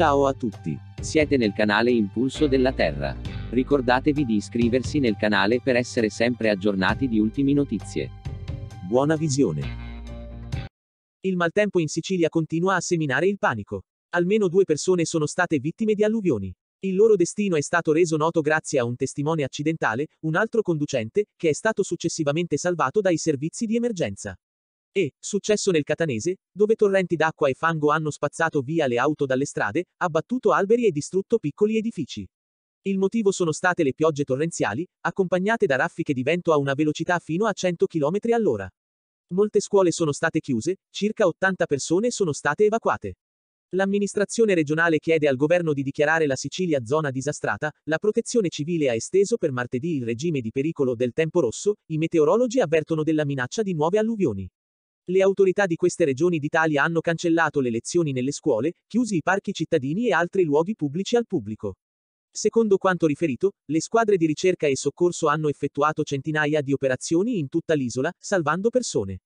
Ciao a tutti. Siete nel canale Impulso della Terra. Ricordatevi di iscriversi nel canale per essere sempre aggiornati di ultime notizie. Buona visione. Il maltempo in Sicilia continua a seminare il panico. Almeno due persone sono state vittime di alluvioni. Il loro destino è stato reso noto grazie a un testimone accidentale, un altro conducente, che è stato successivamente salvato dai servizi di emergenza. E, successo nel Catanese, dove torrenti d'acqua e fango hanno spazzato via le auto dalle strade, abbattuto alberi e distrutto piccoli edifici. Il motivo sono state le piogge torrenziali, accompagnate da raffiche di vento a una velocità fino a 100 km all'ora. Molte scuole sono state chiuse, circa 80 persone sono state evacuate. L'amministrazione regionale chiede al governo di dichiarare la Sicilia zona disastrata, la protezione civile ha esteso per martedì il regime di pericolo del tempo rosso, i meteorologi avvertono della minaccia di nuove alluvioni. Le autorità di queste regioni d'Italia hanno cancellato le lezioni nelle scuole, chiusi i parchi cittadini e altri luoghi pubblici al pubblico. Secondo quanto riferito, le squadre di ricerca e soccorso hanno effettuato centinaia di operazioni in tutta l'isola, salvando persone.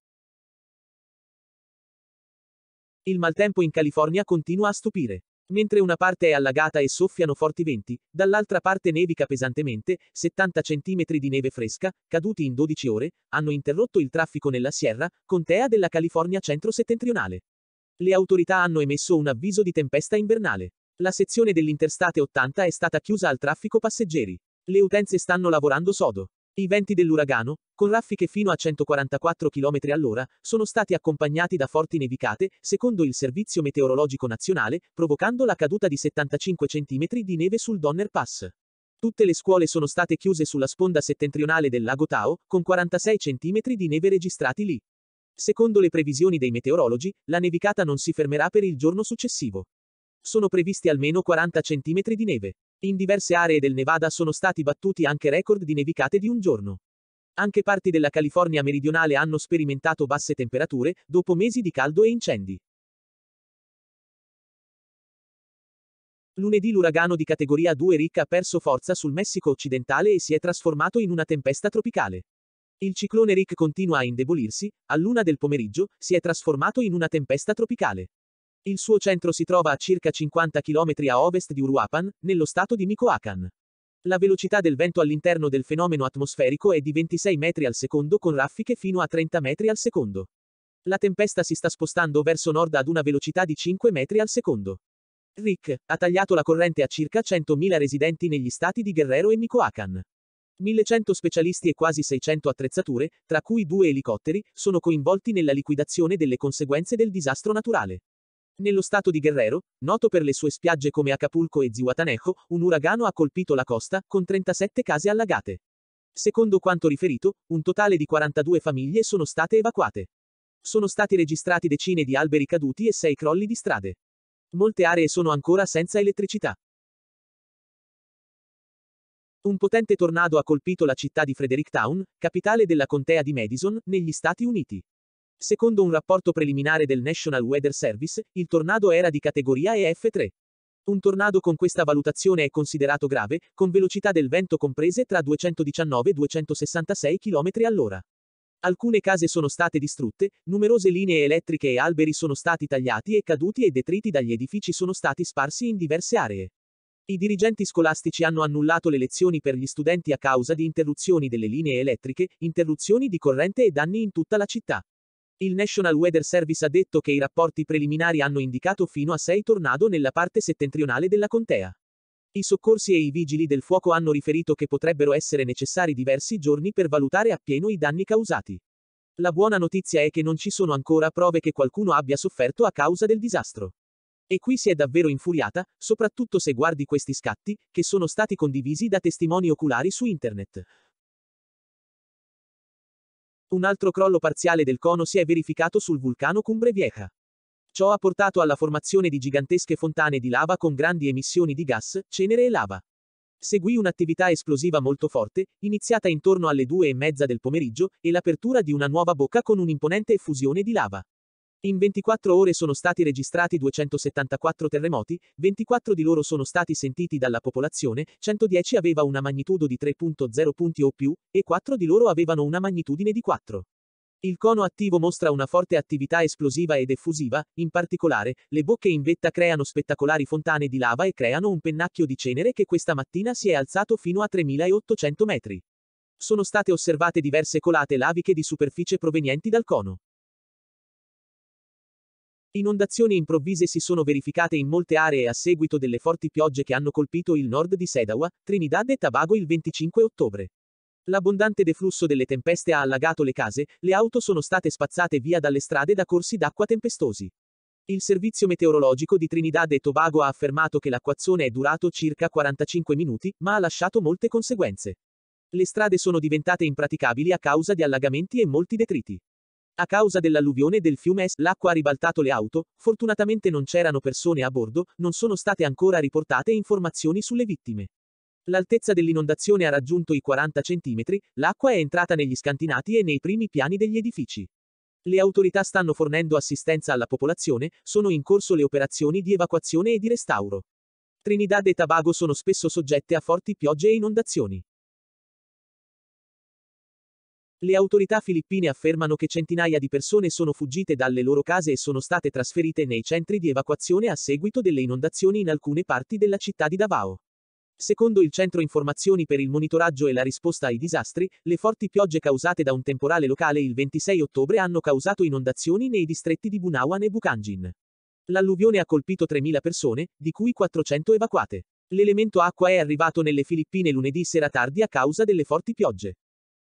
Il maltempo in California continua a stupire. Mentre una parte è allagata e soffiano forti venti, dall'altra parte nevica pesantemente, 70 cm di neve fresca, caduti in 12 ore, hanno interrotto il traffico nella Sierra, contea della California centro-settentrionale. Le autorità hanno emesso un avviso di tempesta invernale. La sezione dell'Interstate 80 è stata chiusa al traffico passeggeri. Le utenze stanno lavorando sodo. I venti dell'uragano, con raffiche fino a 144 km all'ora, sono stati accompagnati da forti nevicate, secondo il Servizio Meteorologico Nazionale, provocando la caduta di 75 cm di neve sul Donner Pass. Tutte le scuole sono state chiuse sulla sponda settentrionale del lago Tao, con 46 cm di neve registrati lì. Secondo le previsioni dei meteorologi, la nevicata non si fermerà per il giorno successivo. Sono previsti almeno 40 cm di neve. In diverse aree del Nevada sono stati battuti anche record di nevicate di un giorno. Anche parti della California meridionale hanno sperimentato basse temperature, dopo mesi di caldo e incendi. Lunedì l'uragano di categoria 2 Rick ha perso forza sul Messico occidentale e si è trasformato in una tempesta tropicale. Il ciclone Rick continua a indebolirsi, all'una del pomeriggio si è trasformato in una tempesta tropicale. Il suo centro si trova a circa 50 km a ovest di Uruapan, nello stato di Micoacan. La velocità del vento all'interno del fenomeno atmosferico è di 26 metri al secondo con raffiche fino a 30 metri al secondo. La tempesta si sta spostando verso nord ad una velocità di 5 metri al secondo. Rick ha tagliato la corrente a circa 100.000 residenti negli stati di Guerrero e Micoacan. 1100 specialisti e quasi 600 attrezzature, tra cui due elicotteri, sono coinvolti nella liquidazione delle conseguenze del disastro naturale. Nello stato di Guerrero, noto per le sue spiagge come Acapulco e Zihuatanejo, un uragano ha colpito la costa, con 37 case allagate. Secondo quanto riferito, un totale di 42 famiglie sono state evacuate. Sono stati registrati decine di alberi caduti e sei crolli di strade. Molte aree sono ancora senza elettricità. Un potente tornado ha colpito la città di Fredericktown, capitale della contea di Madison, negli Stati Uniti. Secondo un rapporto preliminare del National Weather Service, il tornado era di categoria EF3. Un tornado con questa valutazione è considerato grave, con velocità del vento comprese tra 219 e 266 km all'ora. Alcune case sono state distrutte, numerose linee elettriche e alberi sono stati tagliati e caduti e detriti dagli edifici sono stati sparsi in diverse aree. I dirigenti scolastici hanno annullato le lezioni per gli studenti a causa di interruzioni delle linee elettriche, interruzioni di corrente e danni in tutta la città. Il National Weather Service ha detto che i rapporti preliminari hanno indicato fino a sei tornado nella parte settentrionale della contea. I soccorsi e i vigili del fuoco hanno riferito che potrebbero essere necessari diversi giorni per valutare appieno i danni causati. La buona notizia è che non ci sono ancora prove che qualcuno abbia sofferto a causa del disastro. E qui si è davvero infuriata, soprattutto se guardi questi scatti, che sono stati condivisi da testimoni oculari su internet un altro crollo parziale del cono si è verificato sul vulcano Cumbre Vieja. Ciò ha portato alla formazione di gigantesche fontane di lava con grandi emissioni di gas, cenere e lava. Seguì un'attività esplosiva molto forte, iniziata intorno alle due e mezza del pomeriggio, e l'apertura di una nuova bocca con un'imponente effusione di lava. In 24 ore sono stati registrati 274 terremoti, 24 di loro sono stati sentiti dalla popolazione, 110 aveva una magnitudo di 3.0 punti o più, e 4 di loro avevano una magnitudine di 4. Il cono attivo mostra una forte attività esplosiva ed effusiva, in particolare, le bocche in vetta creano spettacolari fontane di lava e creano un pennacchio di cenere che questa mattina si è alzato fino a 3800 metri. Sono state osservate diverse colate laviche di superficie provenienti dal cono. Inondazioni improvvise si sono verificate in molte aree a seguito delle forti piogge che hanno colpito il nord di Sedawa, Trinidad e Tobago il 25 ottobre. L'abbondante deflusso delle tempeste ha allagato le case, le auto sono state spazzate via dalle strade da corsi d'acqua tempestosi. Il servizio meteorologico di Trinidad e Tobago ha affermato che l'acquazzone è durato circa 45 minuti, ma ha lasciato molte conseguenze. Le strade sono diventate impraticabili a causa di allagamenti e molti detriti. A causa dell'alluvione del fiume S, l'acqua ha ribaltato le auto, fortunatamente non c'erano persone a bordo, non sono state ancora riportate informazioni sulle vittime. L'altezza dell'inondazione ha raggiunto i 40 cm, l'acqua è entrata negli scantinati e nei primi piani degli edifici. Le autorità stanno fornendo assistenza alla popolazione, sono in corso le operazioni di evacuazione e di restauro. Trinidad e Tobago sono spesso soggette a forti piogge e inondazioni. Le autorità filippine affermano che centinaia di persone sono fuggite dalle loro case e sono state trasferite nei centri di evacuazione a seguito delle inondazioni in alcune parti della città di Davao. Secondo il Centro Informazioni per il Monitoraggio e la Risposta ai Disastri, le forti piogge causate da un temporale locale il 26 ottobre hanno causato inondazioni nei distretti di Bunawan e Bukangin. L'alluvione ha colpito 3.000 persone, di cui 400 evacuate. L'elemento acqua è arrivato nelle Filippine lunedì sera tardi a causa delle forti piogge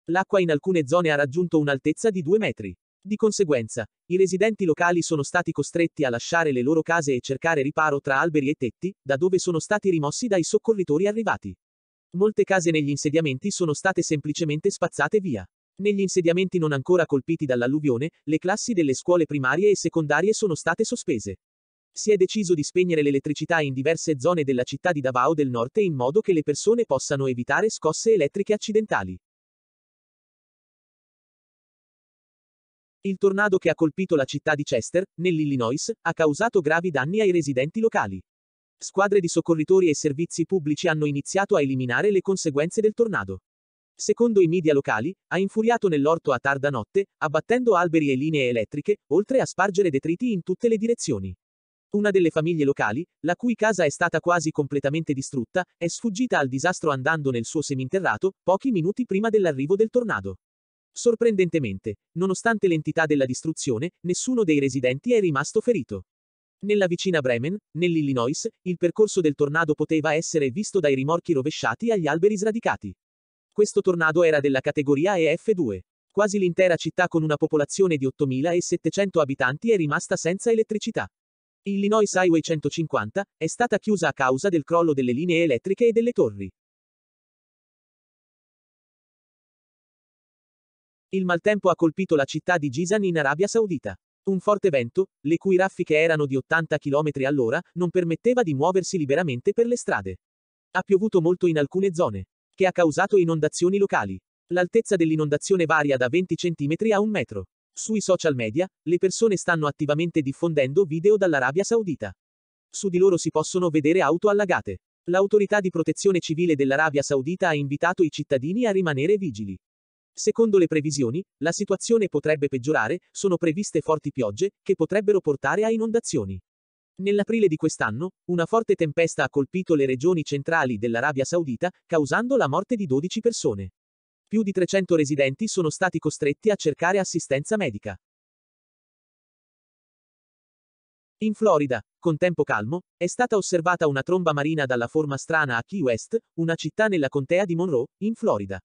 l'acqua in alcune zone ha raggiunto un'altezza di 2 metri. Di conseguenza, i residenti locali sono stati costretti a lasciare le loro case e cercare riparo tra alberi e tetti, da dove sono stati rimossi dai soccorritori arrivati. Molte case negli insediamenti sono state semplicemente spazzate via. Negli insediamenti non ancora colpiti dall'alluvione, le classi delle scuole primarie e secondarie sono state sospese. Si è deciso di spegnere l'elettricità in diverse zone della città di Davao del Nord in modo che le persone possano evitare scosse elettriche accidentali. Il tornado che ha colpito la città di Chester, nell'Illinois, ha causato gravi danni ai residenti locali. Squadre di soccorritori e servizi pubblici hanno iniziato a eliminare le conseguenze del tornado. Secondo i media locali, ha infuriato nell'orto a tarda notte, abbattendo alberi e linee elettriche, oltre a spargere detriti in tutte le direzioni. Una delle famiglie locali, la cui casa è stata quasi completamente distrutta, è sfuggita al disastro andando nel suo seminterrato, pochi minuti prima dell'arrivo del tornado. Sorprendentemente, nonostante l'entità della distruzione, nessuno dei residenti è rimasto ferito. Nella vicina Bremen, nell'Illinois, il percorso del tornado poteva essere visto dai rimorchi rovesciati agli alberi sradicati. Questo tornado era della categoria EF2. Quasi l'intera città con una popolazione di 8.700 abitanti è rimasta senza elettricità. Illinois Highway 150 è stata chiusa a causa del crollo delle linee elettriche e delle torri. Il maltempo ha colpito la città di Gisan in Arabia Saudita. Un forte vento, le cui raffiche erano di 80 km all'ora, non permetteva di muoversi liberamente per le strade. Ha piovuto molto in alcune zone, che ha causato inondazioni locali. L'altezza dell'inondazione varia da 20 cm a un metro. Sui social media, le persone stanno attivamente diffondendo video dall'Arabia Saudita. Su di loro si possono vedere auto allagate. L'autorità di protezione civile dell'Arabia Saudita ha invitato i cittadini a rimanere vigili. Secondo le previsioni, la situazione potrebbe peggiorare, sono previste forti piogge, che potrebbero portare a inondazioni. Nell'aprile di quest'anno, una forte tempesta ha colpito le regioni centrali dell'Arabia Saudita, causando la morte di 12 persone. Più di 300 residenti sono stati costretti a cercare assistenza medica. In Florida, con tempo calmo, è stata osservata una tromba marina dalla forma strana a Key West, una città nella contea di Monroe, in Florida.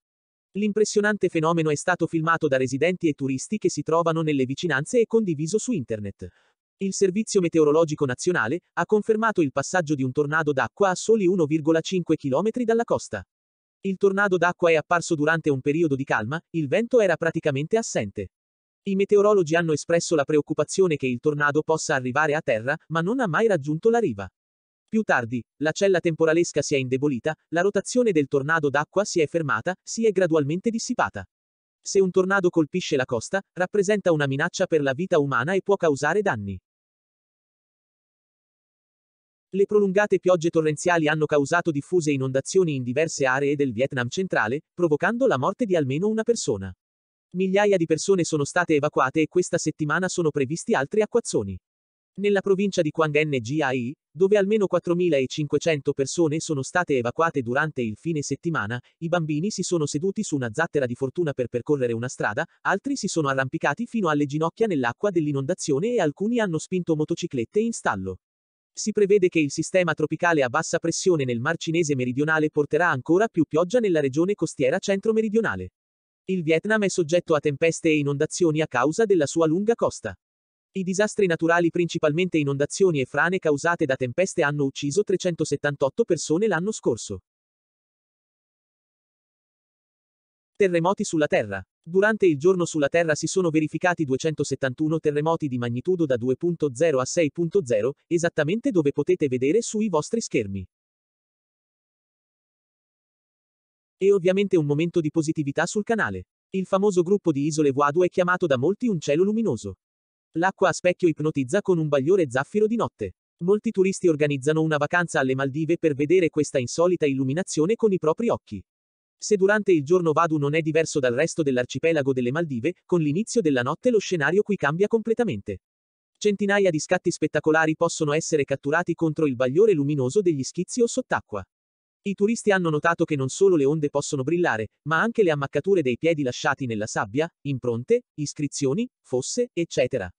L'impressionante fenomeno è stato filmato da residenti e turisti che si trovano nelle vicinanze e condiviso su internet. Il Servizio Meteorologico Nazionale ha confermato il passaggio di un tornado d'acqua a soli 1,5 km dalla costa. Il tornado d'acqua è apparso durante un periodo di calma, il vento era praticamente assente. I meteorologi hanno espresso la preoccupazione che il tornado possa arrivare a terra, ma non ha mai raggiunto la riva. Più tardi, la cella temporalesca si è indebolita, la rotazione del tornado d'acqua si è fermata, si è gradualmente dissipata. Se un tornado colpisce la costa, rappresenta una minaccia per la vita umana e può causare danni. Le prolungate piogge torrenziali hanno causato diffuse inondazioni in diverse aree del Vietnam centrale, provocando la morte di almeno una persona. Migliaia di persone sono state evacuate e questa settimana sono previsti altri acquazzoni. Nella provincia di Quang Kwangngai, dove almeno 4.500 persone sono state evacuate durante il fine settimana, i bambini si sono seduti su una zattera di fortuna per percorrere una strada, altri si sono arrampicati fino alle ginocchia nell'acqua dell'inondazione e alcuni hanno spinto motociclette in stallo. Si prevede che il sistema tropicale a bassa pressione nel Mar Cinese meridionale porterà ancora più pioggia nella regione costiera centro-meridionale. Il Vietnam è soggetto a tempeste e inondazioni a causa della sua lunga costa. I disastri naturali principalmente inondazioni e frane causate da tempeste hanno ucciso 378 persone l'anno scorso. Terremoti sulla Terra. Durante il giorno sulla Terra si sono verificati 271 terremoti di magnitudo da 2.0 a 6.0, esattamente dove potete vedere sui vostri schermi. E ovviamente un momento di positività sul canale. Il famoso gruppo di isole Wadu è chiamato da molti un cielo luminoso. L'acqua a specchio ipnotizza con un bagliore zaffiro di notte. Molti turisti organizzano una vacanza alle Maldive per vedere questa insolita illuminazione con i propri occhi. Se durante il giorno Vadu non è diverso dal resto dell'arcipelago delle Maldive, con l'inizio della notte lo scenario qui cambia completamente. Centinaia di scatti spettacolari possono essere catturati contro il bagliore luminoso degli schizzi o sott'acqua. I turisti hanno notato che non solo le onde possono brillare, ma anche le ammaccature dei piedi lasciati nella sabbia, impronte, iscrizioni, fosse, eccetera.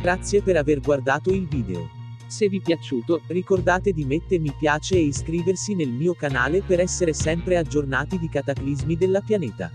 Grazie per aver guardato il video. Se vi è piaciuto, ricordate di mettere mi piace e iscriversi nel mio canale per essere sempre aggiornati di cataclismi della pianeta.